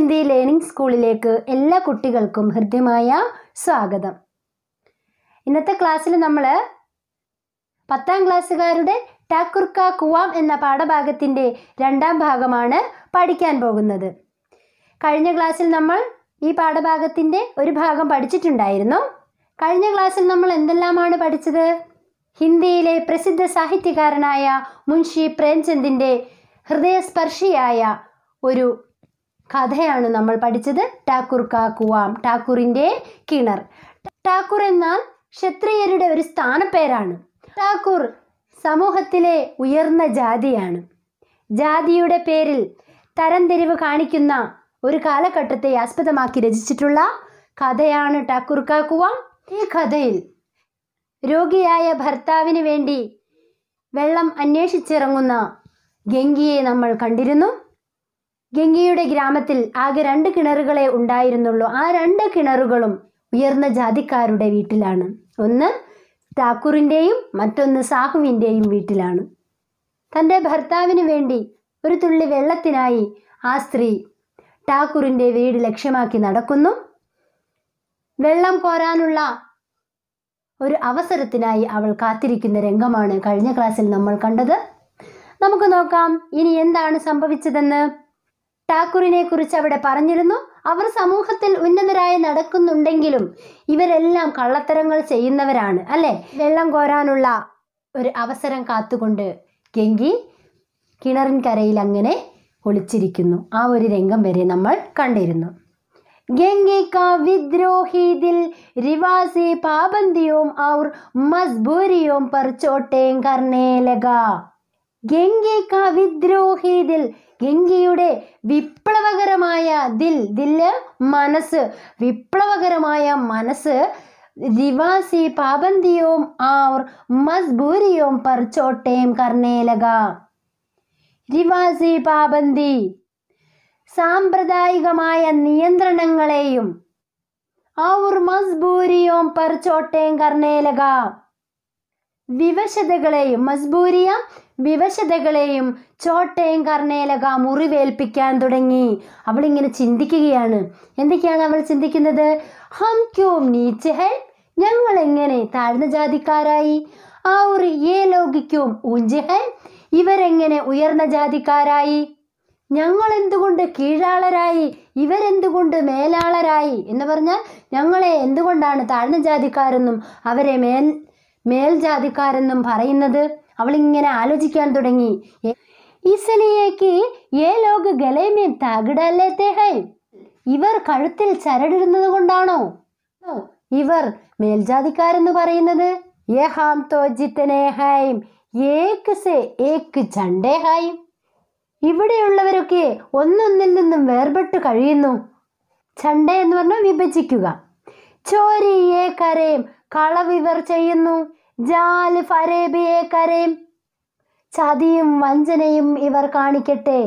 Hindi learning സ്കൂളിലേക്ക് എല്ലാ കുട്ടികൾക്കും ഹൃദ്യമായ സ്വാഗതം ഇന്നത്തെ ക്ലാസ്സിൽ നമ്മൾ പത്താം ക്ലാസ്സുകാരുടെ ടാക്കുർക്ക കുവാം എന്ന പാഠഭാഗത്തിൻ്റെ രണ്ടാം ഭാഗമാണ് പഠിക്കാൻ പോകുന്നത് കഴിഞ്ഞ ക്ലാസ്സിൽ നമ്മൾ ഈ പാഠഭാഗത്തിൻ്റെ ഒരു ഭാഗം പഠിച്ചിട്ടുണ്ടായിരുന്നു കഴിഞ്ഞ ക്ലാസ്സിൽ നമ്മൾ എന്തെല്ലാമാണ് പഠിച്ചത് ഹിന്ദിയിലെ പ്രസിദ്ധ സാഹിത്യകാരനായ മുൻഷി പ്രേംചന്ദിൻ്റെ ഹൃദയസ്പർശിയായ ഒരു കഥയാണ് നമ്മൾ പഠിച്ചത് ടാക്കൂർ കാക്കുവാം ടാക്കൂറിൻ്റെ കിണർ ടാക്കൂർ എന്നാൽ ക്ഷത്രിയരുടെ ഒരു സ്ഥാനപ്പേരാണ് ടാക്കൂർ സമൂഹത്തിലെ ഉയർന്ന ജാതിയാണ് ജാതിയുടെ പേരിൽ തരംതിരിവ് കാണിക്കുന്ന ഒരു കാലഘട്ടത്തെ ആസ്പദമാക്കി രചിച്ചിട്ടുള്ള കഥയാണ് ടാക്കൂർ കാക്കുവാം ഈ കഥയിൽ രോഗിയായ ഭർത്താവിന് വേണ്ടി വെള്ളം അന്വേഷിച്ചിറങ്ങുന്ന ഗംഗിയെ നമ്മൾ കണ്ടിരുന്നു ഗംഗയുടെ ഗ്രാമത്തിൽ ആകെ രണ്ട് കിണറുകളെ ഉണ്ടായിരുന്നുള്ളൂ ആ രണ്ട് കിണറുകളും ഉയർന്ന ജാതിക്കാരുടെ വീട്ടിലാണ് ഒന്ന് താക്കൂറിൻ്റെയും മറ്റൊന്ന് സാഹുവിൻ്റെയും വീട്ടിലാണ് തൻ്റെ ഭർത്താവിന് വേണ്ടി ഒരു തുള്ളി വെള്ളത്തിനായി ആ സ്ത്രീ ടാക്കൂറിൻ്റെ വീട് ലക്ഷ്യമാക്കി നടക്കുന്നു വെള്ളം കോരാനുള്ള ഒരു അവസരത്തിനായി അവൾ കാത്തിരിക്കുന്ന രംഗമാണ് കഴിഞ്ഞ ക്ലാസ്സിൽ നമ്മൾ കണ്ടത് നമുക്ക് നോക്കാം ഇനി എന്താണ് സംഭവിച്ചതെന്ന് ഠാക്കൂറിനെ കുറിച്ച് അവിടെ പറഞ്ഞിരുന്നു അവർ സമൂഹത്തിൽ ഉന്നതരായി നടക്കുന്നുണ്ടെങ്കിലും ഇവരെല്ലാം കള്ളത്തരങ്ങൾ ചെയ്യുന്നവരാണ് അല്ലെ വെള്ളം കോരാനുള്ള ഒരു അവസരം കാത്തുകൊണ്ട് ഗംഗി കരയിൽ അങ്ങനെ ഒളിച്ചിരിക്കുന്നു ആ ഒരു രംഗം വരെ നമ്മൾ കണ്ടിരുന്നു ഗംഗിക്കാ വിദ്രോഹിതിൽ റിവാസി പാബന്ദിയോം ഔർ മസ്ബൂരിയോം പർച്ചോട്ടേം കർണേലക ഗംഗിക്കാ വിദ്രോഹിതിൽ ഗംഗയുടെ വിപ്ലവകരമായ ദിൽ ദില് മനസ്സ് വിപ്ലവകരമായ മനസ്സ് ദിവാസി പാബന്തിയോം ആർ മസ്ബൂരിയോം പർച്ചോട്ടേം കർണേലക ദിവാസി പാബന്തി സാമ്പ്രദായികമായ നിയന്ത്രണങ്ങളെയും ഔർ മസ്ബൂരിയോം പർച്ചോട്ടേം കർണേലക വിവശതകളെയും മസ്ബൂരിയ വിവശതകളെയും ചോട്ടയും കർണേലക മുറിവേൽപ്പിക്കാൻ തുടങ്ങി അവളിങ്ങനെ ചിന്തിക്കുകയാണ് എന്തൊക്കെയാണ് അവൾ ചിന്തിക്കുന്നത് ഹം ക്യൂം നീച്ച ഞങ്ങൾ എങ്ങനെ താഴ്ന്ന ജാതിക്കാരായി ആ ഒരു ഏ ലോകിക്കും ഊഞ്ച ഇവരെങ്ങനെ ഉയർന്ന ജാതിക്കാരായി ഞങ്ങൾ എന്തുകൊണ്ട് കീഴാളരായി ഇവരെന്തുകൊണ്ട് മേലാളരായി എന്ന് പറഞ്ഞാൽ ഞങ്ങളെ എന്തുകൊണ്ടാണ് താഴ്ന്ന ജാതിക്കാരെന്നും അവരെ മേൽ മേൽജാതിക്കാരെന്നും പറയുന്നത് അവൾ ഇങ്ങനെ ആലോചിക്കാൻ തുടങ്ങി ഇസലിയേക്ക് ഏ ലോക ഗലേമേ തകിടല്ലേ തേഹൈ ഇവർ കഴുത്തിൽ ചരടിരുന്നത് കൊണ്ടാണോ ഇവർ മേൽജാതിക്കാരെന്ന് പറയുന്നത് ഏ ഹാം തോ ഹൈം ഏക്ക് സെ ഏക്ക് ചണ്ടേ ഹൈം ഇവിടെയുള്ളവരൊക്കെ ഒന്നൊന്നിൽ നിന്നും വേർപെട്ട് കഴിയുന്നു ചണ്ടേ എന്ന് പറഞ്ഞാൽ വിഭജിക്കുക ചോരി ഏ കരയും കളവിവർ ചെയ്യുന്നു ജാല് ഫരേബിയെ കരേം ചതിയും വഞ്ചനയും ഇവർ കാണിക്കട്ടെ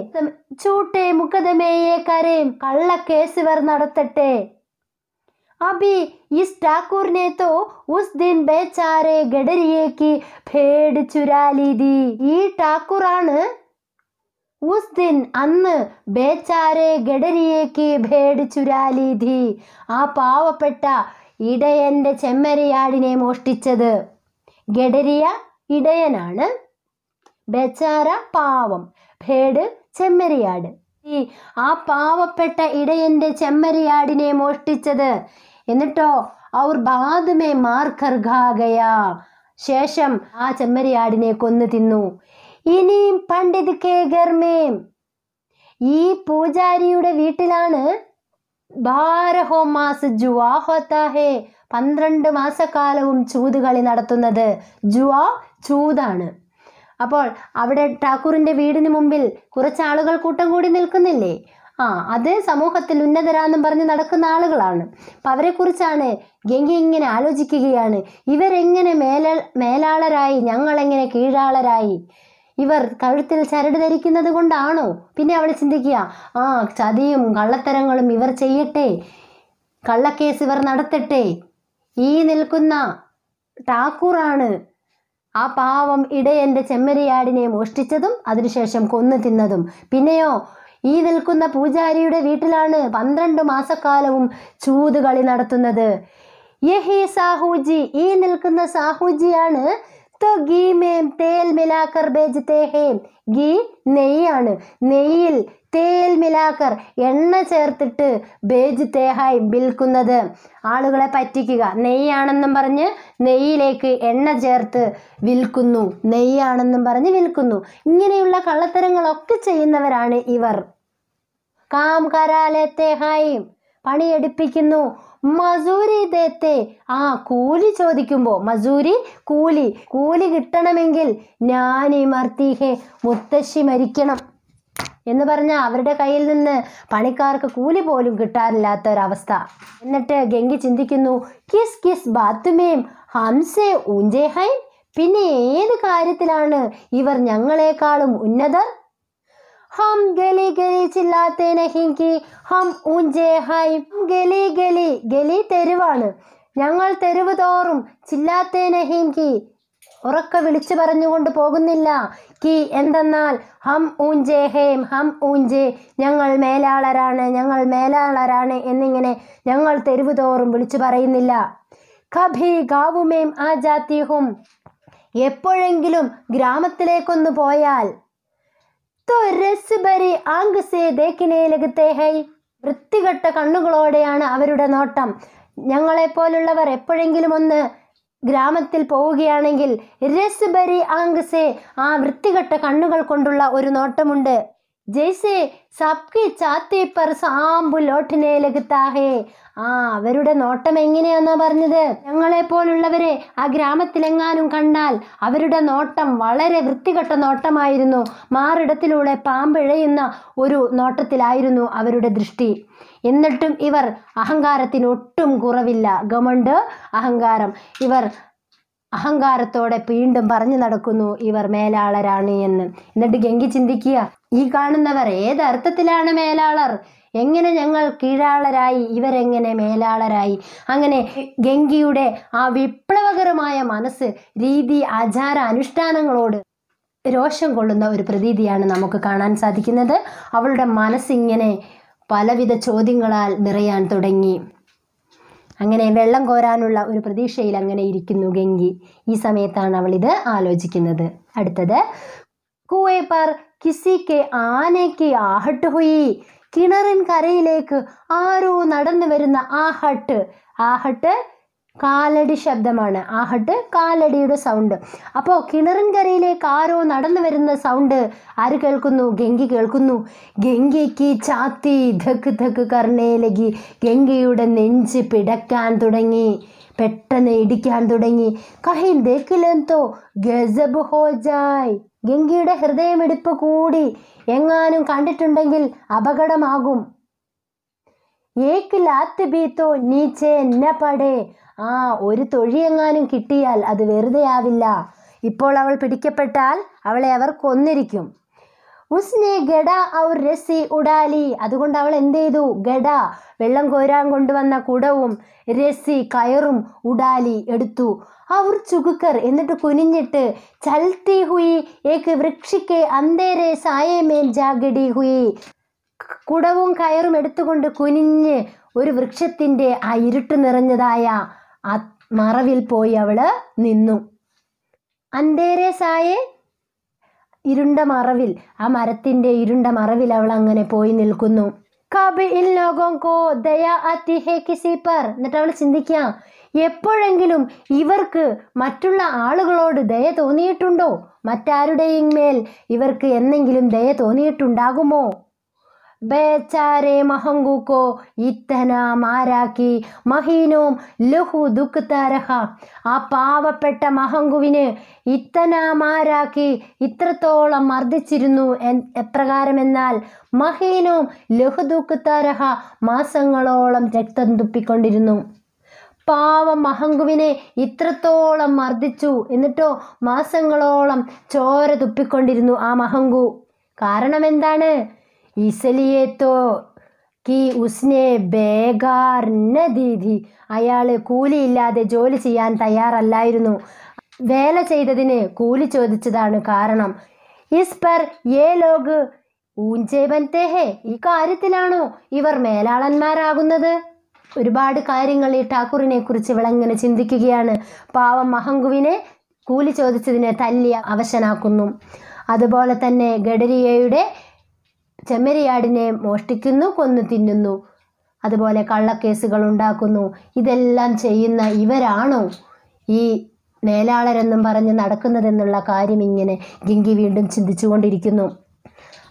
ചൂട്ടെ മുഖതമേയെ കരേം കള്ളക്കേസ് ഇവർ നടത്തട്ടെ अभी ഈ ठाकुर തോ ഉസ് ദിൻ ബേച്ചാരെ बेचारे ഭേട് की ഈ ടാക്കൂറാണ് ഉസ് ദിൻ അന്ന് ബേച്ചാരെ ഗഡരിയേക്ക് ഭേഡ് ചുരാലീധി ആ പാവപ്പെട്ട ഇടയൻ്റെ ചെമ്മരിയാടിനെ മോഷ്ടിച്ചത് ഗഡരിയ ഇടയനാണ് ബെച്ചാര പാവം ഭേട് ചെമ്മരിയാട് ഈ ആ പാവപ്പെട്ട ഇടയൻ്റെ ചെമ്മരിയാടിനെ മോഷ്ടിച്ചത് എന്നിട്ടോ അവർ ബാദുമേ മാർക്കർഗാകയ ശേഷം ആ ചെമ്മരിയാടിനെ കൊന്നു തിന്നു ഇനിയും പണ്ഡിത് കെ ഗർമേം ഈ പൂജാരിയുടെ വീട്ടിലാണ് ഭാരഹോമാസ് ജുവാ പന്ത്രണ്ട് മാസക്കാലവും ചൂതുകളി നടത്തുന്നത് ജുവാ ചൂതാണ് അപ്പോൾ അവിടെ ഠാക്കൂറിൻ്റെ വീടിന് മുമ്പിൽ കുറച്ച് ആളുകൾ കൂട്ടം കൂടി നിൽക്കുന്നില്ലേ ആ അത് സമൂഹത്തിൽ ഉന്നതരാന്നും പറഞ്ഞ് നടക്കുന്ന ആളുകളാണ് അപ്പം അവരെക്കുറിച്ചാണ് ഗംഗി ഇങ്ങനെ ആലോചിക്കുകയാണ് ഇവരെങ്ങനെ മേല മേലാളരായി ഞങ്ങളെങ്ങനെ കീഴാളരായി ഇവർ കഴുത്തിൽ ചരട് ധരിക്കുന്നത് കൊണ്ടാണോ പിന്നെ അവൾ ചിന്തിക്കുക ആ ചതിയും കള്ളത്തരങ്ങളും ഇവർ ചെയ്യട്ടെ കള്ളക്കേസ് ഇവർ നടത്തട്ടെ ഈ നിൽക്കുന്ന ടാക്കൂറാണ് ആ പാവം ഇടയൻ്റെ ചെമ്മരിയാടിനെ മോഷ്ടിച്ചതും അതിനുശേഷം കൊന്നു തിന്നതും പിന്നെയോ ഈ നിൽക്കുന്ന പൂജാരിയുടെ വീട്ടിലാണ് പന്ത്രണ്ട് മാസക്കാലവും ചൂതുകളി നടത്തുന്നത് യഹി സാഹൂജി ഈ നിൽക്കുന്ന സാഹൂജിയാണ് तो ഗീ മേം തേൽ മിലാക്കർ ബേജത്തെ ഹേം ഗീ നെയ്യാണ് നെയ്യിൽ തേൽ മിലാക്കർ എണ്ണ ചേർത്തിട്ട് ബേജ് തേഹായി വിൽക്കുന്നത് ആളുകളെ പറ്റിക്കുക നെയ്യാണെന്നും പറഞ്ഞ് നെയ്യിലേക്ക് എണ്ണ ചേർത്ത് വിൽക്കുന്നു നെയ്യാണെന്നും പറഞ്ഞ് വിൽക്കുന്നു ഇങ്ങനെയുള്ള കള്ളത്തരങ്ങളൊക്കെ ചെയ്യുന്നവരാണ് ഇവർ കാം കരാലേ തേഹായും പണിയെടുപ്പിക്കുന്നു മസൂരി ദേത്തെ ആ കൂലി ചോദിക്കുമ്പോൾ മസൂരി കൂലി കൂലി കിട്ടണമെങ്കിൽ ഞാനീ മർത്തീഹെ മുത്തശ്ശി മരിക്കണം എന്ന് പറഞ്ഞാൽ അവരുടെ കയ്യിൽ നിന്ന് പണിക്കാർക്ക് കൂലി പോലും കിട്ടാറില്ലാത്ത ഒരവസ്ഥ എന്നിട്ട് ഗംഗി ചിന്തിക്കുന്നു കിസ് കിസ് ബാത്തുമേം ഹംസെ ഉഞ്ചേ പിന്നെ ഏത് കാര്യത്തിലാണ് ഇവർ ഞങ്ങളെക്കാളും ഉന്നതർ हम गली गली चिल्लाते नहीं कि हम ഊഞ്ചേ ഹൈം ഗലി ഗലി ഗലി തെരുവാണ് ഞങ്ങൾ തെരുവ് തോറും ചില്ലാത്തേ നഹീം കി ഉറക്ക വിളിച്ചു പറഞ്ഞുകൊണ്ട് പോകുന്നില്ല കി എന്തെന്നാൽ ഹം ഊഞ്ചേ ഹേം ഹം ഊഞ്ചേ ഞങ്ങൾ മേലാളരാണ് ഞങ്ങൾ മേലാളരാണ് എന്നിങ്ങനെ ഞങ്ങൾ തെരുവ് തോറും വിളിച്ചു പറയുന്നില്ല കഭി ഗാവുമേം ആ ജാത്തി ഹും എപ്പോഴെങ്കിലും ഗ്രാമത്തിലേക്കൊന്ന് പോയാൽ तो രസ്ബരി ആംഗസേ ദേക്കിനെ ലഗത്തെ ഹൈ വൃത്തികെട്ട കണ്ണുകളോടെയാണ് അവരുടെ നോട്ടം ഞങ്ങളെപ്പോലുള്ളവർ എപ്പോഴെങ്കിലും ഒന്ന് ഗ്രാമത്തിൽ പോവുകയാണെങ്കിൽ രസ്ബരി ആംഗസേ ആ വൃത്തികെട്ട കണ്ണുകൾ കൊണ്ടുള്ള ഒരു നോട്ടമുണ്ട് ജയ്സേ സബ്കെ ചാത്തേ പർ സാമ്പു ലോട്ടിനെ ലഗത്താഹേ ആ അവരുടെ നോട്ടം എങ്ങനെയാന്നാ പറഞ്ഞത് ഞങ്ങളെ പോലുള്ളവരെ ആ ഗ്രാമത്തിലെങ്ങാനും കണ്ടാൽ അവരുടെ നോട്ടം വളരെ വൃത്തികെട്ട നോട്ടമായിരുന്നു മാറിടത്തിലൂടെ പാമ്പിഴയുന്ന ഒരു നോട്ടത്തിലായിരുന്നു അവരുടെ ദൃഷ്ടി എന്നിട്ടും ഇവർ അഹങ്കാരത്തിന് ഒട്ടും കുറവില്ല ഗമണ്ട് അഹങ്കാരം ഇവർ അഹങ്കാരത്തോടെ വീണ്ടും പറഞ്ഞു നടക്കുന്നു ഇവർ മേലാളരാണ് എന്ന് എന്നിട്ട് ഗംഗി ചിന്തിക്കുക ഈ കാണുന്നവർ ഏതർത്ഥത്തിലാണ് മേലാളർ എങ്ങനെ ഞങ്ങൾ കീഴാളരായി ഇവരെങ്ങനെ മേലാളരായി അങ്ങനെ ഗംഗിയുടെ ആ വിപ്ലവകരമായ മനസ്സ് രീതി ആചാര അനുഷ്ഠാനങ്ങളോട് രോഷം കൊള്ളുന്ന ഒരു പ്രതീതിയാണ് നമുക്ക് കാണാൻ സാധിക്കുന്നത് അവളുടെ മനസ്സിങ്ങനെ പലവിധ ചോദ്യങ്ങളാൽ നിറയാൻ തുടങ്ങി അങ്ങനെ വെള്ളം കോരാനുള്ള ഒരു പ്രതീക്ഷയിൽ അങ്ങനെ ഇരിക്കുന്നു ഗംഗി ഈ സമയത്താണ് അവൾ ഇത് ആലോചിക്കുന്നത് അടുത്തത് കൂവേപ്പാർ കിസിക്ക് ആനയ്ക്ക് ആഹട്ട് പോയി കിണറിൻ കരയിലേക്ക് ആരോ നടന്നു വരുന്ന ആഹട്ട് ആഹട്ട് കാലടി ശബ്ദമാണ് ആഹട്ട് കാലടിയുടെ സൗണ്ട് അപ്പോൾ കരയിലേക്ക് ആരോ നടന്നു വരുന്ന സൗണ്ട് ആര് കേൾക്കുന്നു ഗംഗി കേൾക്കുന്നു ഗംഗയ്ക്ക് ചാത്തി ധക്ക് ധക്ക് കർണയിലേക്ക് ഗംഗയുടെ നെഞ്ച് പിടക്കാൻ തുടങ്ങി പെട്ടെന്ന് ഇടിക്കാൻ തുടങ്ങി കഹിൻ ദേക്കിലെന്തോ ഗസബ് ഹോജായ് ഗംഗിയുടെ ഹൃദയമെടുപ്പ് കൂടി എങ്ങാനും കണ്ടിട്ടുണ്ടെങ്കിൽ അപകടമാകും ഏക്ക് ലാത്ത് ബീത്തോ നീച്ചേ പടേ ആ ഒരു തൊഴിയെങ്ങാനും കിട്ടിയാൽ അത് വെറുതെ ആവില്ല ഇപ്പോൾ അവൾ പിടിക്കപ്പെട്ടാൽ അവളെ അവർ കൊന്നിരിക്കും ഉസ്നെ ഗഡ അവർ രസി ഉടാലി അതുകൊണ്ട് അവൾ എന്ത് ചെയ്തു ഗഡ വെള്ളം കോരാൻ കൊണ്ടുവന്ന കുടവും രസി കയറും ഉടാലി എടുത്തു അവർ ചുകുക്കർ എന്നിട്ട് കുനിഞ്ഞിട്ട് ചൽത്തി ഹുയി ഏക്ക് വൃക്ഷിക്ക് അന്തേരെ സായമേൽ ജാഗടി ഹുയി കുടവും കയറും എടുത്തുകൊണ്ട് കുനിഞ്ഞ് ഒരു വൃക്ഷത്തിൻ്റെ ആ ഇരുട്ട് നിറഞ്ഞതായ ആ മറവിൽ പോയി അവള് നിന്നു അന്തേരെ സായേ ഇരുണ്ട മറവിൽ ആ മരത്തിൻ്റെ ഇരുണ്ട മറവിൽ അവൾ അങ്ങനെ പോയി നിൽക്കുന്നു ദയ എന്നിട്ട് അവൾ ചിന്തിക്കുക എപ്പോഴെങ്കിലും ഇവർക്ക് മറ്റുള്ള ആളുകളോട് ദയ തോന്നിയിട്ടുണ്ടോ മറ്റാരുടെയും മേൽ ഇവർക്ക് എന്തെങ്കിലും ദയ തോന്നിയിട്ടുണ്ടാകുമോ ബേച്ചാരെ മഹങ്കൂക്കോ ഇത്തന മാരാക്കി മഹീനോം ലഹു ദുഃഖതാരഹ ആ പാവപ്പെട്ട മഹങ്കുവിന് ഇത്തന മാരാക്കി ഇത്രത്തോളം മർദ്ദിച്ചിരുന്നു എപ്രകാരമെന്നാൽ മഹീനോം ലഹു ദുഃഖതാരഹ മാസങ്ങളോളം രക്തം തുപ്പിക്കൊണ്ടിരുന്നു പാവം മഹങ്കുവിനെ ഇത്രത്തോളം മർദ്ദിച്ചു എന്നിട്ടോ മാസങ്ങളോളം ചോര തുപ്പിക്കൊണ്ടിരുന്നു ആ മഹങ്കു കാരണം എന്താണ് ഇസലിയെ തോ कि ഉസ്നെ ബേഗാർ ദീദി അയാൾ കൂലിയില്ലാതെ ജോലി ചെയ്യാൻ തയ്യാറല്ലായിരുന്നു വേല ചെയ്തതിന് കൂലി ചോദിച്ചതാണ് കാരണം ഇസ് പർ ഏ ലോക് ഊഞ്ചേബൻതേ ഹേ ഈ കാര്യത്തിലാണോ ഇവർ മേലാളന്മാരാകുന്നത് ഒരുപാട് കാര്യങ്ങൾ ഈ ഠാക്കൂറിനെ കുറിച്ച് ഇവളങ്ങനെ ചിന്തിക്കുകയാണ് പാവം മഹങ്കുവിനെ കൂലി ചോദിച്ചതിനെ തല്ലി അവശനാക്കുന്നു അതുപോലെ തന്നെ ഗഡരിയയുടെ ചെമ്മരിയാടിനെ മോഷ്ടിക്കുന്നു കൊന്നു തിന്നുന്നു അതുപോലെ കള്ളക്കേസുകൾ ഉണ്ടാക്കുന്നു ഇതെല്ലാം ചെയ്യുന്ന ഇവരാണോ ഈ മേലാളരെന്നും പറഞ്ഞ് നടക്കുന്നതെന്നുള്ള കാര്യം ഇങ്ങനെ ഗിങ്കി വീണ്ടും ചിന്തിച്ചുകൊണ്ടിരിക്കുന്നു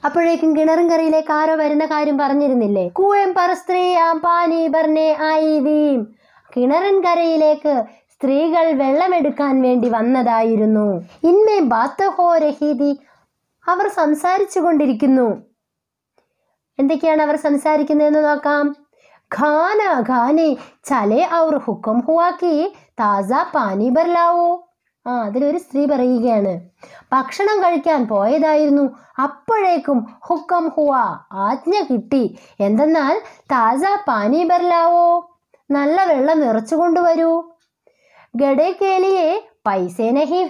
അപ്പോഴേക്കും കിണറും കറിയിലേക്ക് ആരോ വരുന്ന കാര്യം പറഞ്ഞിരുന്നില്ലേ കൂയം പറ സ്ത്രീ ആം പാനി ബർണേ ആയിവീം കിണറൻ കരയിലേക്ക് സ്ത്രീകൾ വെള്ളമെടുക്കാൻ വേണ്ടി വന്നതായിരുന്നു ഇന്മേ ബാത്തഹോ രഹീതി അവർ സംസാരിച്ചു കൊണ്ടിരിക്കുന്നു എന്തൊക്കെയാണ് അവർ സംസാരിക്കുന്നതെന്ന് നോക്കാം ഖാന ഖാനെ ചലെ അവർ ഹുക്കം ഹുവാക്കി താസ പാനി ബർലാവോ ആ അതിലൊരു സ്ത്രീ പറയുകയാണ് ഭക്ഷണം കഴിക്കാൻ പോയതായിരുന്നു അപ്പോഴേക്കും ഹുക്കം ഹുവ ആജ്ഞ കിട്ടി എന്തെന്നാൽ താജ പാനി ബർലാവോ നല്ല വെള്ളം നിറച്ചു കൊണ്ടുവരൂ ഗഡേ കേലിയെ പൈസ നഹീ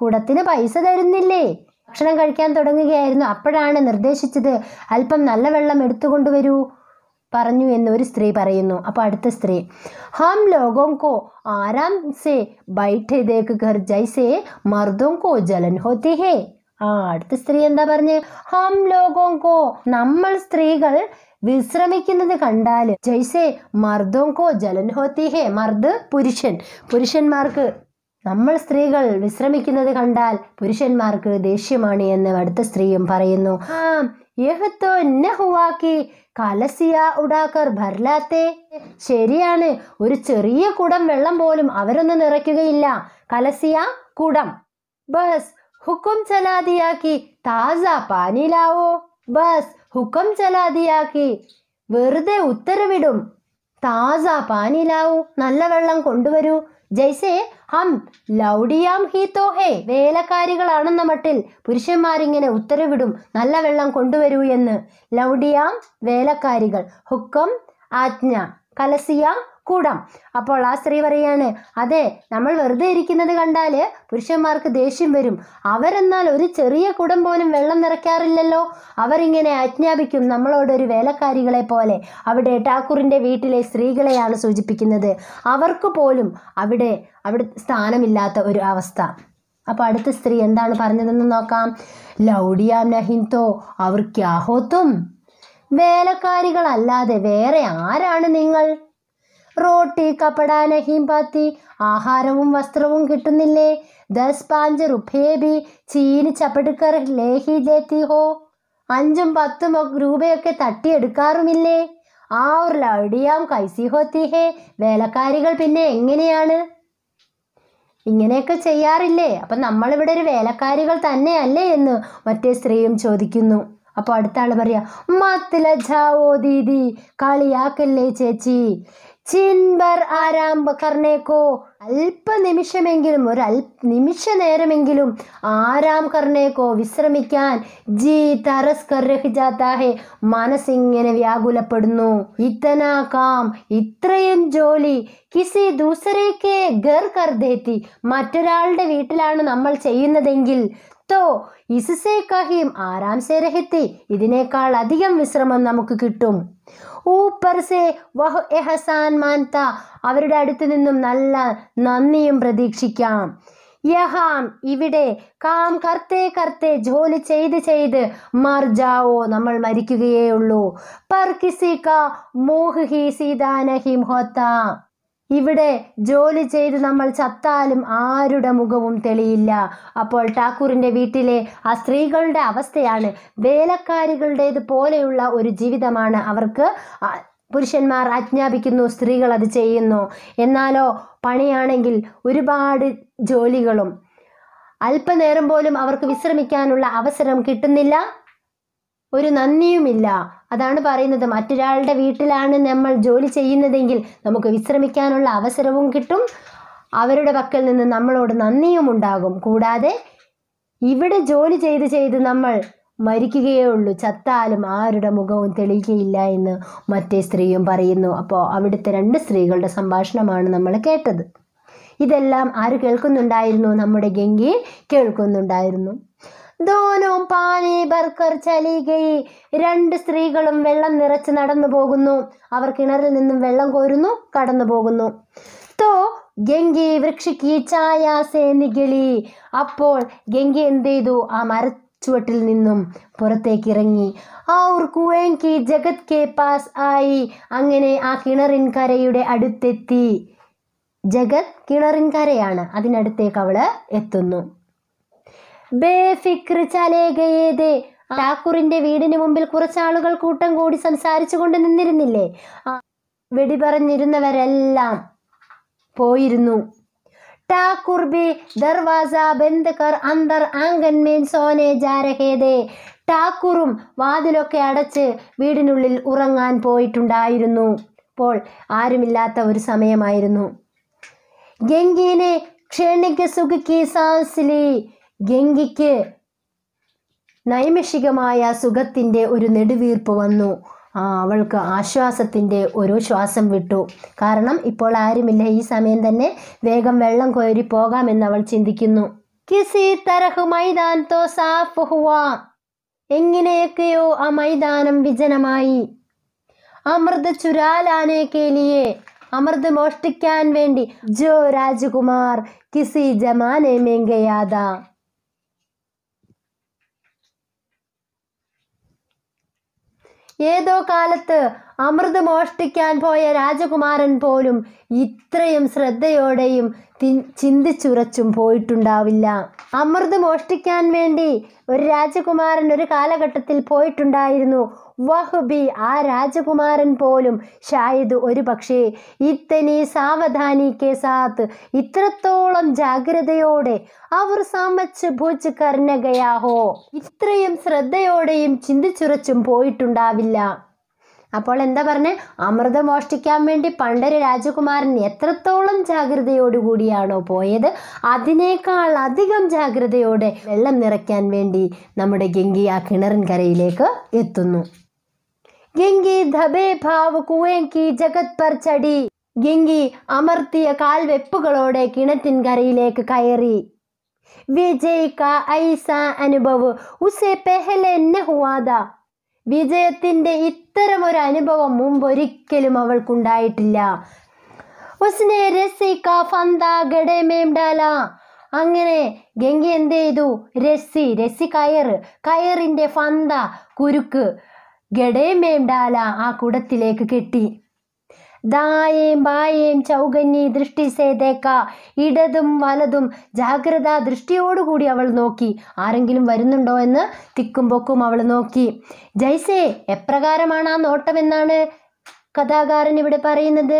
കുടത്തിന് പൈസ തരുന്നില്ലേ ഭക്ഷണം കഴിക്കാൻ തുടങ്ങുകയായിരുന്നു അപ്പോഴാണ് നിർദ്ദേശിച്ചത് അല്പം നല്ല വെള്ളം എടുത്തുകൊണ്ടുവരൂ പറഞ്ഞു എന്ന് ഒരു സ്ത്രീ പറയുന്നു അപ്പോൾ അടുത്ത സ്ത്രീ ഹം ലോകം കോ ആരാം സേ ബൈഠേ ദേക്ക് ഘർ ജൈസേ മർദോം കോ ജലൻ ഹോത്തി ഹേ ആ അടുത്ത സ്ത്രീ എന്താ പറഞ്ഞ് ഹം ലോകം കോ നമ്മൾ സ്ത്രീകൾ വിശ്രമിക്കുന്നത് കണ്ടാൽ ജൈസേ മർദോം കോ ജലൻ ഹോത്തി ഹേ മർദ് പുരുഷൻ പുരുഷന്മാർക്ക് നമ്മൾ സ്ത്രീകൾ വിശ്രമിക്കുന്നത് കണ്ടാൽ പുരുഷന്മാർക്ക് ദേഷ്യമാണ് എന്ന് അടുത്ത സ്ത്രീയും പറയുന്നു ആ ശരിയാണ് ഒരു ചെറിയ കുടം വെള്ളം പോലും അവരൊന്നും നിറയ്ക്കുകയില്ല കലസിയ കുടം ബസ് ഹുക്കും ചലാതിയാക്കി താസ പാനിലാവോ ബസ് ഹുക്കം ചലാതിയാക്കി വെറുതെ ഉത്തരവിടും താസ പാനിലാവൂ നല്ല വെള്ളം കൊണ്ടുവരൂ ജയ്സെ ഹം ലൗഡിയാം ഹി ഹേ വേലക്കാരികളാണെന്ന മട്ടിൽ പുരുഷന്മാരിങ്ങനെ ഉത്തരവിടും നല്ല വെള്ളം കൊണ്ടുവരൂ എന്ന് ലൗഡിയാം വേലക്കാരികൾ ഹുക്കം ആജ്ഞ കലസിയാം കൂടാം അപ്പോൾ ആ സ്ത്രീ പറയാണ് അതെ നമ്മൾ വെറുതെ ഇരിക്കുന്നത് കണ്ടാൽ പുരുഷന്മാർക്ക് ദേഷ്യം വരും അവരെന്നാൽ ഒരു ചെറിയ കുടം പോലും വെള്ളം നിറയ്ക്കാറില്ലല്ലോ അവരിങ്ങനെ ആജ്ഞാപിക്കും നമ്മളോട് ഒരു വേലക്കാരികളെ പോലെ അവിടെ ഠാക്കൂറിൻ്റെ വീട്ടിലെ സ്ത്രീകളെയാണ് സൂചിപ്പിക്കുന്നത് അവർക്ക് പോലും അവിടെ അവിടെ സ്ഥാനമില്ലാത്ത ഒരു അവസ്ഥ അപ്പോൾ അടുത്ത സ്ത്രീ എന്താണ് പറഞ്ഞതെന്ന് നോക്കാം ലൗഡിയാം നഹിന്തോ അവർ ആഹോത്തും വേലക്കാരികളല്ലാതെ വേറെ ആരാണ് നിങ്ങൾ റോട്ടി കപട നഹീം പാത്തി ആഹാരവും വസ്ത്രവും കിട്ടുന്നില്ലേ ദസ് പാഞ്ച് റുഭേബി ചീന് ചപ്പെടുക്കർ ലേഹി ലേത്തി ഹോ അഞ്ചും പത്തും രൂപയൊക്കെ തട്ടിയെടുക്കാറുമില്ലേ ആ ഒരു ലടിയാം കൈസി ഹോത്തി ഹേ വേലക്കാരികൾ പിന്നെ എങ്ങനെയാണ് ഇങ്ങനെയൊക്കെ ചെയ്യാറില്ലേ അപ്പൊ നമ്മളിവിടെ ഒരു വേലക്കാരികൾ തന്നെയല്ലേ എന്ന് മറ്റേ സ്ത്രീയും ചോദിക്കുന്നു അപ്പോൾ അടുത്ത ആൾ പറയാ മത്തില ദീദി കളിയാക്കല്ലേ ചേച്ചി ചിൻബർ ആരാംബ് കർണേക്കോ അല്പ നിമിഷമെങ്കിലും ഒരു അൽ നിമിഷ നേരമെങ്കിലും ആരാം കർണേക്കോ വിശ്രമിക്കാൻ ജി തരസ്കർ രഹിജാത്താഹെ മനസ്സിങ്ങനെ വ്യാകുലപ്പെടുന്നു ഇത്തനാക്കാം ഇത്രയും ജോലി കിസി ദൂസരേക്ക് ഗർ കർദേത്തി മറ്റൊരാളുടെ വീട്ടിലാണ് നമ്മൾ ചെയ്യുന്നതെങ്കിൽ തോ ഇസുസേക്കഹിം ആരാം സേരഹത്തി ഇതിനേക്കാൾ അധികം വിശ്രമം നമുക്ക് കിട്ടും ഊപ്പർ സേ എഹസാൻ മാൻത അവരുടെ അടുത്ത് നിന്നും നല്ല നന്ദിയും പ്രതീക്ഷിക്കാം യഹാം ഇവിടെ കാം കർത്തേ കർത്തേ ജോലി ചെയ്ത് ചെയ്ത് മർജാവോ നമ്മൾ മരിക്കുകയേ ഉള്ളൂ പർക്കിസിക്ക മോഹ് ഹി സീതാനഹിം ഹോത്താം ഇവിടെ ജോലി ചെയ്ത് നമ്മൾ ചത്താലും ആരുടെ മുഖവും തെളിയില്ല അപ്പോൾ ടാക്കൂറിൻ്റെ വീട്ടിലെ ആ സ്ത്രീകളുടെ അവസ്ഥയാണ് വേലക്കാരികളുടേത് പോലെയുള്ള ഒരു ജീവിതമാണ് അവർക്ക് പുരുഷന്മാർ ആജ്ഞാപിക്കുന്നു സ്ത്രീകൾ അത് ചെയ്യുന്നു എന്നാലോ പണിയാണെങ്കിൽ ഒരുപാട് ജോലികളും അല്പനേരം പോലും അവർക്ക് വിശ്രമിക്കാനുള്ള അവസരം കിട്ടുന്നില്ല ഒരു നന്ദിയുമില്ല അതാണ് പറയുന്നത് മറ്റൊരാളുടെ വീട്ടിലാണ് നമ്മൾ ജോലി ചെയ്യുന്നതെങ്കിൽ നമുക്ക് വിശ്രമിക്കാനുള്ള അവസരവും കിട്ടും അവരുടെ പക്കൽ നിന്ന് നമ്മളോട് നന്ദിയും ഉണ്ടാകും കൂടാതെ ഇവിടെ ജോലി ചെയ്ത് ചെയ്ത് നമ്മൾ മരിക്കുകയേ ഉള്ളൂ ചത്താലും ആരുടെ മുഖവും തെളിയിക്കയില്ല എന്ന് മറ്റേ സ്ത്രീയും പറയുന്നു അപ്പോൾ അവിടുത്തെ രണ്ട് സ്ത്രീകളുടെ സംഭാഷണമാണ് നമ്മൾ കേട്ടത് ഇതെല്ലാം ആര് കേൾക്കുന്നുണ്ടായിരുന്നു നമ്മുടെ ഗംഗയെ കേൾക്കുന്നുണ്ടായിരുന്നു ദോനോം പാനി ബർക്കർ ചലികയി രണ്ട് സ്ത്രീകളും വെള്ളം നിറച്ച് നടന്നു പോകുന്നു അവർ കിണറിൽ നിന്നും വെള്ളം കോരുന്നു കടന്നു പോകുന്നു തോ ഗംഗി വൃക്ഷിക്ക് ചായാസേ നിഗളി അപ്പോൾ ഗംഗി എന്ത് ചെയ്തു ആ മര ചുവട്ടിൽ നിന്നും പുറത്തേക്ക് ഇറങ്ങി ഔർ കുവേങ്കി ജഗത് കെ പാസ് ആയി അങ്ങനെ ആ കിണറിൻ കരയുടെ അടുത്തെത്തി ജഗത് കിണറിൻ കരയാണ് അതിനടുത്തേക്ക് അവള് എത്തുന്നു ബേഫിക്ർ ഠാക്കൂറിന്റെ വീടിന് മുമ്പിൽ കുറച്ചാളുകൾ കൂട്ടം കൂടി സംസാരിച്ചു കൊണ്ട് നിന്നിരുന്നില്ലേ വെടി പറഞ്ഞിരുന്നവരെല്ലാം പോയിരുന്നു ഠാക്കൂർ വാതിലൊക്കെ അടച്ച് വീടിനുള്ളിൽ ഉറങ്ങാൻ പോയിട്ടുണ്ടായിരുന്നു അപ്പോൾ ആരുമില്ലാത്ത ഒരു സമയമായിരുന്നു ഗംഗീനെ ക്ഷണിക സുഖിക്ക് സാസിലി ഗംഗിക്ക് നൈമിഷികമായ സുഖത്തിൻ്റെ ഒരു നെടുവീർപ്പ് വന്നു അവൾക്ക് ആശ്വാസത്തിൻ്റെ ഒരു ശ്വാസം വിട്ടു കാരണം ഇപ്പോൾ ആരുമില്ല ഈ സമയം തന്നെ വേഗം വെള്ളം കോരി പോകാമെന്ന് അവൾ ചിന്തിക്കുന്നു കിസി തരഹു മൈതാൻ തോ സാഫ് എങ്ങനെയൊക്കെയോ ആ മൈതാനം വിജനമായി അമൃത ചുരാലാനെ കേലിയെ അമൃത് മോഷ്ടിക്കാൻ വേണ്ടി ജോ രാജകുമാർ കിസി ജമാനെ മെങ്കയാദ ഏതോ കാലത്ത് അമൃത് മോഷ്ടിക്കാൻ പോയ രാജകുമാരൻ പോലും ഇത്രയും ശ്രദ്ധയോടെയും ചിന്തിച്ചുറച്ചും പോയിട്ടുണ്ടാവില്ല അമൃത് മോഷ്ടിക്കാൻ വേണ്ടി ഒരു രാജകുമാരൻ ഒരു കാലഘട്ടത്തിൽ പോയിട്ടുണ്ടായിരുന്നു വഹുബി ആ രാജകുമാരൻ പോലും ഷായത് ഒരു പക്ഷേ ഇത്തനി സാവധാനി കെ സാത്ത് ഇത്രത്തോളം ജാഗ്രതയോടെ അവർ സാമച്ച് ഭൂച്ച് കർണകയാഹോ ഇത്രയും ശ്രദ്ധയോടെയും ചിന്തിച്ചുറച്ചും പോയിട്ടുണ്ടാവില്ല അപ്പോൾ എന്താ പറഞ്ഞ അമൃതം മോഷ്ടിക്കാൻ വേണ്ടി പണ്ടര രാജകുമാരൻ എത്രത്തോളം ജാഗ്രതയോടുകൂടിയാണോ പോയത് അതിനേക്കാൾ അധികം ജാഗ്രതയോടെ വെള്ളം നിറയ്ക്കാൻ വേണ്ടി നമ്മുടെ ഗംഗി ആ കിണറിൻ കരയിലേക്ക് എത്തുന്നു गिंगी धबे ഭാവ് കുവേങ്കി ജഗത് പർ ചടി ഗിങ്കി അമർത്തിയ കാൽവെപ്പുകളോടെ കിണറ്റിൻകരയിലേക്ക് കയറി വിജയ് ക ഐസ അനുഭവ് ഉസേ പെഹലെ ഹുവാദ വിജയത്തിന്റെ ഇത്തരം ഒരു അനുഭവം മുമ്പ് ഒരിക്കലും അവൾക്കുണ്ടായിട്ടില്ല ഉസ്നെ രസിക ഫന്ത ഗഡേമേം അങ്ങനെ ഗംഗി എന്ത് ചെയ്തു രസി രസി കയർ കയറിന്റെ ഫന്ത കുരുക്ക് ഗടേമേംഡാല ആ കുടത്തിലേക്ക് കെട്ടി ദായേം ബായേം ചൗകന്യെ ദൃഷ്ടി സേതേക്ക ഇടതും വലതും ജാഗ്രത ദൃഷ്ടിയോടുകൂടി അവൾ നോക്കി ആരെങ്കിലും വരുന്നുണ്ടോ എന്ന് തിക്കും പൊക്കും അവൾ നോക്കി ജയ്സേ എപ്രകാരമാണ് ആ നോട്ടമെന്നാണ് കഥാകാരൻ ഇവിടെ പറയുന്നത്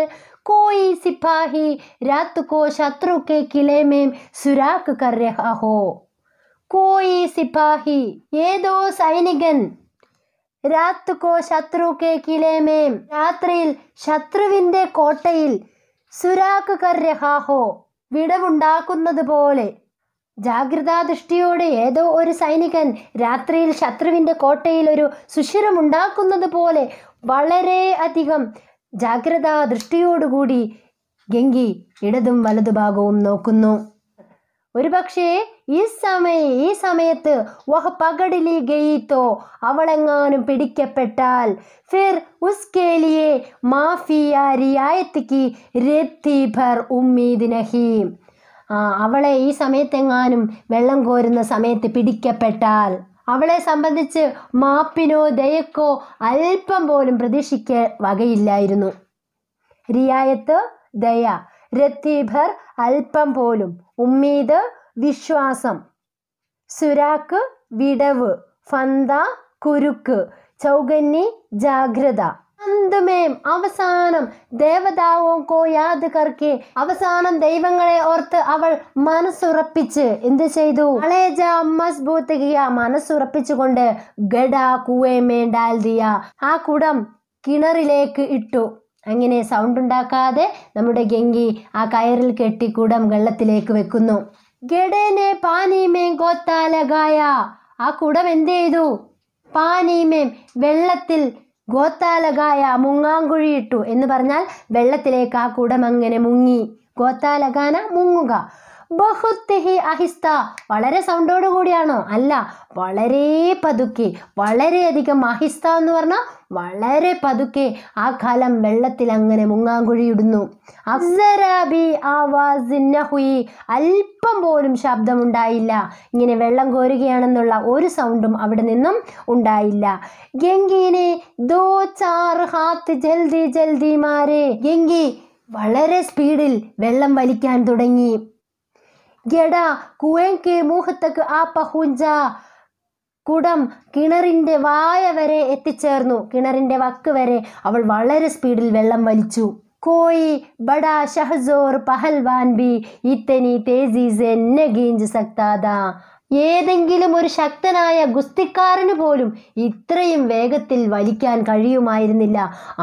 കോയി സിപ്പാഹി രാത്തുക്കോ ശത്രുക്കെ കിലേമേം സുരാക്ക് കർഹോ കോയി സിപ്പാഹി ഏതോ സൈനികൻ രാത് കോ ശത്രു കെ കിലേമേം രാത്രിയിൽ ശത്രുവിൻ്റെ കോട്ടയിൽ സുരാക്ക് കർഹാഹോ വിടവുണ്ടാക്കുന്നത് പോലെ ജാഗ്രതാ ദൃഷ്ടിയോടെ ഏതോ ഒരു സൈനികൻ രാത്രിയിൽ ശത്രുവിൻ്റെ കോട്ടയിൽ ഒരു സുഷിരമുണ്ടാക്കുന്നത് പോലെ വളരെ അധികം ജാഗ്രതാ ദൃഷ്ടിയോടുകൂടി ഗംഗി ഇടതും വലതുഭാഗവും നോക്കുന്നു ഒരുപക്ഷേ ഈ സമയ ഈ സമയത്ത് വഹ പകടിലി ഗെയ്ത്തോ അവളെങ്ങാനും പിടിക്കപ്പെട്ടാൽ ഫിർ ഉസ്കേലിയെ ലിയെ മാഫിയ റിയായത്തിക്ക് രത്തി ഉമ്മീദ് നഹീം ആ അവളെ ഈ സമയത്തെങ്ങാനും വെള്ളം കോരുന്ന സമയത്ത് പിടിക്കപ്പെട്ടാൽ അവളെ സംബന്ധിച്ച് മാപ്പിനോ ദയക്കോ അല്പം പോലും പ്രതീക്ഷിക്ക വകയില്ലായിരുന്നു റിയായത്ത് ദയ രത്തീബർ അല്പം പോലും ഉമ്മീദ് വിശ്വാസം സുരാക്ക് വിടവ് ഫന്ത കുരുക്ക് ചൗകന്നി ജാഗ്രത അന്തമേം അവസാനം ദേവതാവോ കോ യാത് കർക്കെ അവസാനം ദൈവങ്ങളെ ഓർത്ത് അവൾ മനസ്സുറപ്പിച്ച് എന്ത് ചെയ്തു അളേജ മസ്ബൂത്തുകിയ മനസ്സുറപ്പിച്ചുകൊണ്ട് ഗഡ മേണ്ടാൽ ദിയ ആ കുടം കിണറിലേക്ക് ഇട്ടു അങ്ങനെ സൗണ്ട് ഉണ്ടാക്കാതെ നമ്മുടെ ഗംഗി ആ കയറിൽ കെട്ടി കുടം വെള്ളത്തിലേക്ക് വെക്കുന്നു ഗഡനെ പാനീമേം ഗോത്താലഗായ ആ കുടം എന്ത് ചെയ്തു പാനീമേം വെള്ളത്തിൽ ഗോത്താലകായ മുങ്ങാങ്കുഴിയിട്ടു എന്ന് പറഞ്ഞാൽ വെള്ളത്തിലേക്ക് ആ കുടം അങ്ങനെ മുങ്ങി ഗോത്താലകാന മുങ്ങുക ബഹുത്തെഹി അഹിസ്ത വളരെ സൗണ്ടോട് കൂടിയാണോ അല്ല വളരെ പതുക്കെ വളരെയധികം അഹിസ്ത എന്ന് പറഞ്ഞാൽ വളരെ പതുക്കെ ആ കാലം വെള്ളത്തിൽ അങ്ങനെ മുങ്ങാങ്കുഴിയിടുന്നു അഫ്സരാബി ആവാസിന്നഹുയി അല്പം പോലും ശബ്ദമുണ്ടായില്ല ഇങ്ങനെ വെള്ളം കോരുകയാണെന്നുള്ള ഒരു സൗണ്ടും അവിടെ നിന്നും ഉണ്ടായില്ല ഗംഗീനെ ദോ ചാർ ഹാത്ത് ജൽദി ജൽദി മാരെ ഗംഗി വളരെ സ്പീഡിൽ വെള്ളം വലിക്കാൻ തുടങ്ങി എടാ കുവേങ്കെ മൂഹത്തക്ക് ആ പഹുഞ്ച കുടം കിണറിൻ്റെ വായ വരെ എത്തിച്ചേർന്നു കിണറിൻ്റെ വക്ക് വരെ അവൾ വളരെ സ്പീഡിൽ വെള്ളം വലിച്ചു കോയി ബടാ ഷഹസോർ പഹൽവാൻ ബി ഇത്തനി തേസി എന്നെ ഗീഞ്ച് സക്താദാ ഏതെങ്കിലും ഒരു ശക്തനായ ഗുസ്തിക്കാരന് പോലും ഇത്രയും വേഗത്തിൽ വലിക്കാൻ കഴിയുമായിരുന്നില്ല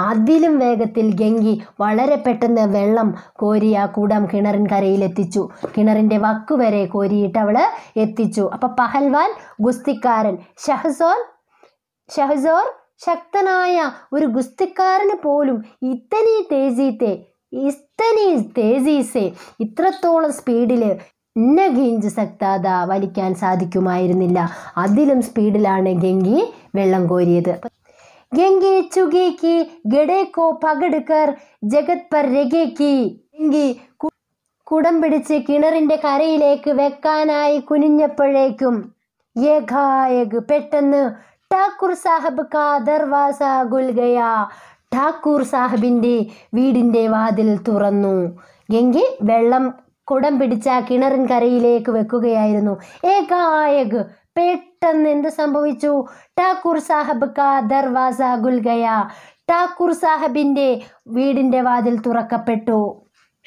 അതിലും വേഗത്തിൽ ഗംഗി വളരെ പെട്ടെന്ന് വെള്ളം കോരി ആ കൂടാം കിണറിൻ കരയിലെത്തിച്ചു കിണറിൻ്റെ വക്കുവരെ കോരിയിട്ട് അവൾ എത്തിച്ചു അപ്പം പഹൽവാൻ ഗുസ്തിക്കാരൻ ഷഹസോൻ ഷഹസോർ ശക്തനായ ഒരു ഗുസ്തിക്കാരന് പോലും ഇത്തനീ തേജീത്തെ ഇത്തനീ തേജീസെ ഇത്രത്തോളം സ്പീഡിൽ ന ഗീഞ്ച് സക്താത വലിക്കാൻ സാധിക്കുമായിരുന്നില്ല അതിലും സ്പീഡിലാണ് ഗംഗി വെള്ളം കോരിയത് ഗംഗി ചുകേക്ക് ഗഡേക്കോ പകടുക്കർ ജഗത് പർ രഗേക്ക് ഗംഗി കുടം പിടിച്ച് കിണറിന്റെ കരയിലേക്ക് വെക്കാനായി കുനിഞ്ഞപ്പോഴേക്കും ഏകായക് പെട്ടെന്ന് ടാക്കൂർ സാഹബ് കാ ദർവാസ ഗുൽഗയ ഠാക്കൂർ സാഹിബിൻ്റെ വീടിന്റെ വാതിൽ തുറന്നു ഗംഗി വെള്ളം കുടം പിടിച്ച കരയിലേക്ക് വെക്കുകയായിരുന്നു ഏകായക് പെട്ടെന്ന് എന്ത് സംഭവിച്ചു ടാക്കൂർ സാഹബ് കാ ദർവാസ ഗുൽഗയ ടാക്കൂർ സാഹബിന്റെ വീടിന്റെ വാതിൽ തുറക്കപ്പെട്ടു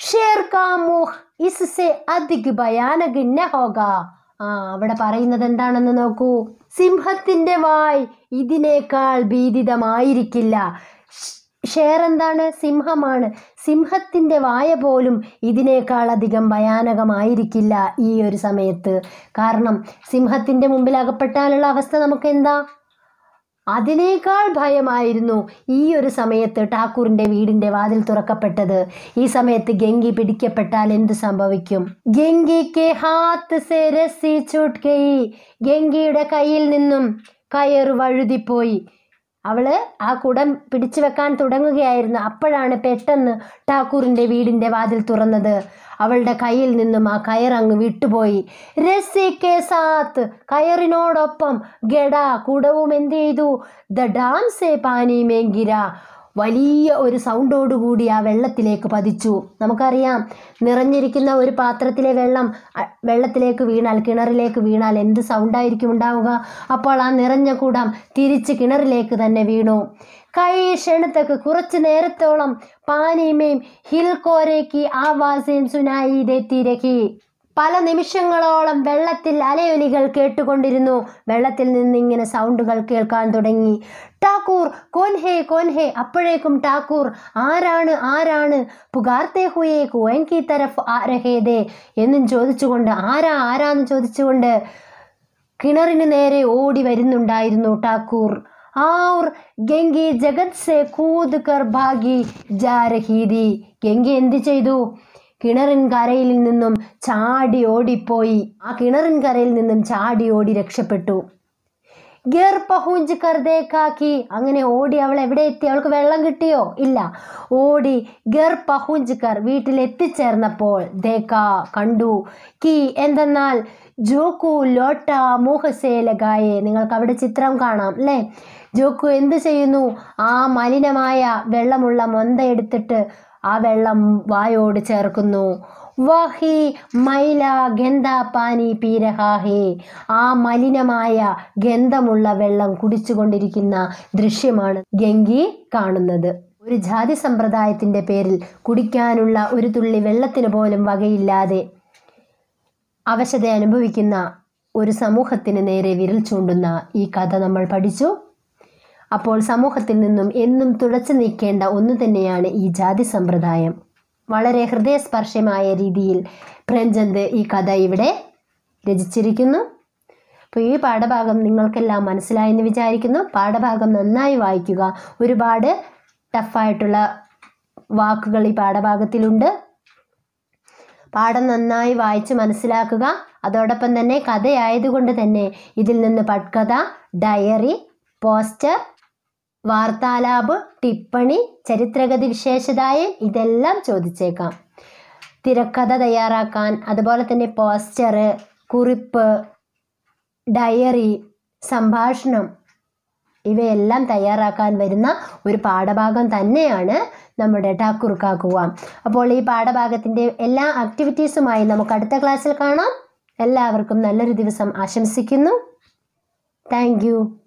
ഷേർ കാ മുഹ് ഇസ്സെ അധിക് ഭയാനക് നഹോക ആ അവിടെ പറയുന്നത് എന്താണെന്ന് നോക്കൂ സിംഹത്തിന്റെ വായ് ഇതിനേക്കാൾ ഭീതിതമായിരിക്കില്ല ഷേർ എന്താണ് സിംഹമാണ് സിംഹത്തിൻ്റെ വായ പോലും ഇതിനേക്കാൾ അധികം ഭയാനകമായിരിക്കില്ല ഈ ഒരു സമയത്ത് കാരണം സിംഹത്തിൻ്റെ മുമ്പിൽ അകപ്പെട്ടാലുള്ള അവസ്ഥ നമുക്ക് എന്താ അതിനേക്കാൾ ഭയമായിരുന്നു ഈ ഒരു സമയത്ത് ഠാക്കൂറിൻ്റെ വീടിൻ്റെ വാതിൽ തുറക്കപ്പെട്ടത് ഈ സമയത്ത് ഗംഗി പിടിക്കപ്പെട്ടാൽ എന്ത് സംഭവിക്കും ഗംഗിക്ക് ഹാത്ത് സെരസി രസി ഗംഗിയുടെ കയ്യിൽ നിന്നും കയറ് വഴുതിപ്പോയി അവള് ആ കുടം പിടിച്ചു വെക്കാൻ തുടങ്ങുകയായിരുന്നു അപ്പോഴാണ് പെട്ടെന്ന് ഠാക്കൂറിൻ്റെ വീടിൻ്റെ വാതിൽ തുറന്നത് അവളുടെ കയ്യിൽ നിന്നും ആ കയറങ്ങ് വിട്ടുപോയി രസിക്കെ സാത്ത് കയറിനോടൊപ്പം ഗഡ കുടവും എന്ത് ചെയ്തു ദ ഡാംസേ പാനി മേങ്കിര വലിയ ഒരു സൗണ്ടോടുകൂടി ആ വെള്ളത്തിലേക്ക് പതിച്ചു നമുക്കറിയാം നിറഞ്ഞിരിക്കുന്ന ഒരു പാത്രത്തിലെ വെള്ളം വെള്ളത്തിലേക്ക് വീണാൽ കിണറിലേക്ക് വീണാൽ എന്ത് സൗണ്ടായിരിക്കും ഉണ്ടാവുക അപ്പോൾ ആ നിറഞ്ഞ കൂടം തിരിച്ച് കിണറിലേക്ക് തന്നെ വീണു കൈ ക്ഷണത്തൊക്കെ കുറച്ച് നേരത്തോളം പാനീമയും ഹിൽ കോരേക്ക് ആവാസേം സുനായി തീരക്കി പല നിമിഷങ്ങളോളം വെള്ളത്തിൽ അലയൊലികൾ കേട്ടുകൊണ്ടിരുന്നു വെള്ളത്തിൽ ഇങ്ങനെ സൗണ്ടുകൾ കേൾക്കാൻ തുടങ്ങി ടാക്കൂർ കോൻഹേ കോൻഹേ അപ്പോഴേക്കും ടാക്കൂർ ആരാണ് ആരാണ് പുകാർത്തേ ഹുയേ കോൻകി തരഫ് ആരഹേദേ എന്നും ചോദിച്ചുകൊണ്ട് ആരാ ആരാന്ന് ചോദിച്ചുകൊണ്ട് കിണറിന് നേരെ ഓടി വരുന്നുണ്ടായിരുന്നു ടാക്കൂർ ആർ ഗംഗി ജഗത് സെ കൂത് കർ ഭാഗി ജാരഹീതി ഗംഗി എന്ത് ചെയ്തു കരയിൽ നിന്നും ചാടി ഓടിപ്പോയി ആ കരയിൽ നിന്നും ചാടി ഓടി രക്ഷപ്പെട്ടു ഗിർ പഹൂഞ്ച് കർദേക്കാക്കി അങ്ങനെ ഓടി അവൾ എവിടെ എത്തി അവൾക്ക് വെള്ളം കിട്ടിയോ ഇല്ല ഓടി ഗിർ പഹൂഞ്ച് കർ വീട്ടിൽ എത്തിച്ചേർന്നപ്പോൾ ദേക്ക കണ്ടു കി എന്തെന്നാൽ ജോക്കു ലോട്ട മൂഹസേലകായെ നിങ്ങൾക്ക് അവിടെ ചിത്രം കാണാം അല്ലേ ജോക്കു എന്തു ചെയ്യുന്നു ആ മലിനമായ വെള്ളമുള്ള മൊന്ത എടുത്തിട്ട് ആ വെള്ളം വായോട് ചേർക്കുന്നു വഹി മൈല ഗന്ധ പാനി പീരഹാഹേ ആ മലിനമായ ഗന്ധമുള്ള വെള്ളം കുടിച്ചുകൊണ്ടിരിക്കുന്ന ദൃശ്യമാണ് ഗംഗി കാണുന്നത് ഒരു ജാതി സമ്പ്രദായത്തിന്റെ പേരിൽ കുടിക്കാനുള്ള ഒരു തുള്ളി വെള്ളത്തിന് പോലും വകയില്ലാതെ അവശത അനുഭവിക്കുന്ന ഒരു സമൂഹത്തിന് നേരെ വിരൽ ചൂണ്ടുന്ന ഈ കഥ നമ്മൾ പഠിച്ചു അപ്പോൾ സമൂഹത്തിൽ നിന്നും എന്നും തുടച്ചു നീക്കേണ്ട ഒന്നു തന്നെയാണ് ഈ ജാതി സമ്പ്രദായം വളരെ ഹൃദയസ്പർശമായ രീതിയിൽ പ്രേംചന്ദ് ഈ കഥ ഇവിടെ രചിച്ചിരിക്കുന്നു അപ്പോൾ ഈ പാഠഭാഗം നിങ്ങൾക്കെല്ലാം മനസ്സിലായെന്ന് വിചാരിക്കുന്നു പാഠഭാഗം നന്നായി വായിക്കുക ഒരുപാട് ടഫായിട്ടുള്ള വാക്കുകൾ ഈ പാഠഭാഗത്തിലുണ്ട് പാഠം നന്നായി വായിച്ച് മനസ്സിലാക്കുക അതോടൊപ്പം തന്നെ കഥയായതുകൊണ്ട് തന്നെ ഇതിൽ നിന്ന് പട്കഥ ഡയറി പോസ്റ്റർ വാർത്താലാപ് ടിപ്പണി ചരിത്രഗതി വിശേഷതായ ഇതെല്ലാം ചോദിച്ചേക്കാം തിരക്കഥ തയ്യാറാക്കാൻ അതുപോലെ തന്നെ പോസ്റ്റർ കുറിപ്പ് ഡയറി സംഭാഷണം ഇവയെല്ലാം തയ്യാറാക്കാൻ വരുന്ന ഒരു പാഠഭാഗം തന്നെയാണ് നമ്മുടെ ടാക്കൂർ കാക്കുക അപ്പോൾ ഈ പാഠഭാഗത്തിൻ്റെ എല്ലാ ആക്ടിവിറ്റീസുമായി നമുക്ക് അടുത്ത ക്ലാസ്സിൽ കാണാം എല്ലാവർക്കും നല്ലൊരു ദിവസം ആശംസിക്കുന്നു താങ്ക്